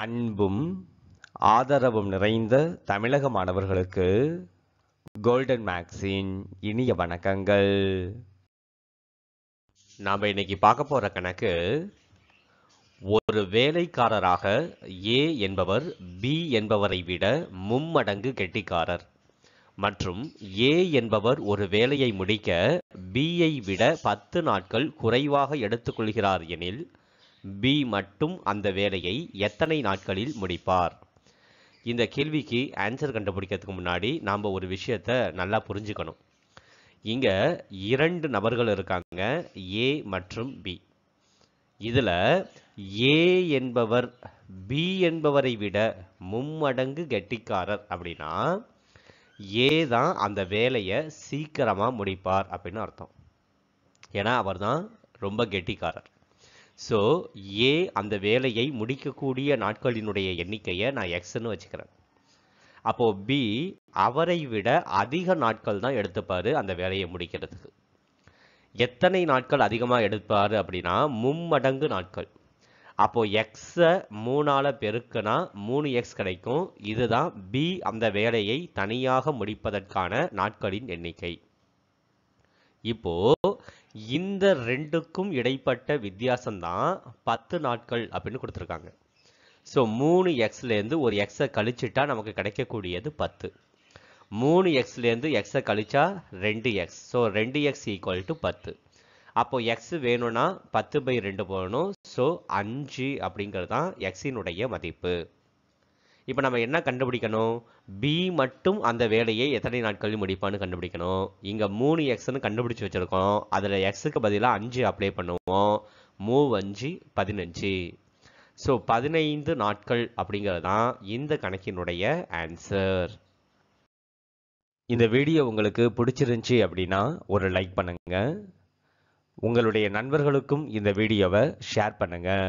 அன்பும் ஆதரவும் நிறைந்த தமிழக மாணவர்களுக்கு கோல்டன் மேக்ஸின் இனிய வணக்கங்கள் நாம் இன்னைக்கு பார்க்க போகிற கணக்கு ஒரு வேலைக்காரராக ஏ என்பவர் பி என்பவரை விட மும்மடங்கு கெட்டிக்காரர் மற்றும் ஏ என்பவர் ஒரு வேலையை முடிக்க பியை விட பத்து நாட்கள் குறைவாக எடுத்துக்கொள்கிறார் எனில் பி மட்டும் அந்த வேலையை எத்தனை நாட்களில் முடிப்பார் இந்த கேள்விக்கு ஆன்சர் கண்டுபிடிக்கிறதுக்கு முன்னாடி நாம் ஒரு விஷயத்தை நல்லா புரிஞ்சுக்கணும் இங்கே இரண்டு நபர்கள் இருக்காங்க ஏ மற்றும் பி இதில் ஏ என்பவர் பி என்பவரை விட மும்மடங்கு கெட்டிக்காரர் அப்படின்னா ஏ தான் அந்த வேலையை சீக்கிரமாக முடிப்பார் அப்படின்னு அர்த்தம் ஏன்னா அவர் தான் ரொம்ப கெட்டிக்காரர் ஸோ ஏ அந்த வேலையை முடிக்கக்கூடிய நாட்களினுடைய எண்ணிக்கையை நான் எக்ஸ்ன்னு வச்சுக்கிறேன் அப்போது பி அவரை விட அதிக நாட்கள் தான் எடுத்துப்பார் அந்த வேலையை முடிக்கிறதுக்கு எத்தனை நாட்கள் அதிகமாக எடுப்பார் அப்படின்னா மும்மடங்கு நாட்கள் அப்போது எக்ஸை மூணால் பெருக்கனா மூணு எக்ஸ் கிடைக்கும் இதுதான் பி அந்த வேலையை தனியாக முடிப்பதற்கான நாட்களின் எண்ணிக்கை இப்போ இந்த ரெண்டுக்கும் இடைப்பட்ட வித்தியாசம்தான் பத்து நாட்கள் அப்படின்னு கொடுத்துருக்காங்க ஸோ மூணு எக்ஸ்லேருந்து ஒரு எக்ஸை கழிச்சிட்டா நமக்கு கிடைக்கக்கூடியது பத்து மூணு எக்ஸ்லேருந்து எக்ஸை கழிச்சா ரெண்டு எக்ஸ் ஸோ ரெண்டு எக்ஸ் ஈக்குவல் டு பத்து அப்போது எக்ஸ் வேணும்னா பத்து பை ரெண்டு போகணும் ஸோ அஞ்சு அப்படிங்கிறது தான் எக்ஸினுடைய மதிப்பு இப்போ நம்ம என்ன கண்டுபிடிக்கணும் பி மட்டும் அந்த வேலையை எத்தனை நாட்களில் முடிப்பான்னு கண்டுபிடிக்கணும் இங்கே மூணு எக்ஸ்னு கண்டுபிடிச்சி வச்சுருக்கோம் அதில் எக்ஸுக்கு பதிலாக அஞ்சு அப்ளை பண்ணுவோம் அஞ்சு பதினஞ்சு ஸோ பதினைந்து நாட்கள் அப்படிங்கிறது தான் இந்த கணக்கினுடைய ஆன்சர் இந்த வீடியோ உங்களுக்கு பிடிச்சிருந்துச்சி அப்படின்னா ஒரு லைக் பண்ணுங்கள் உங்களுடைய நண்பர்களுக்கும் இந்த வீடியோவை ஷேர் பண்ணுங்கள்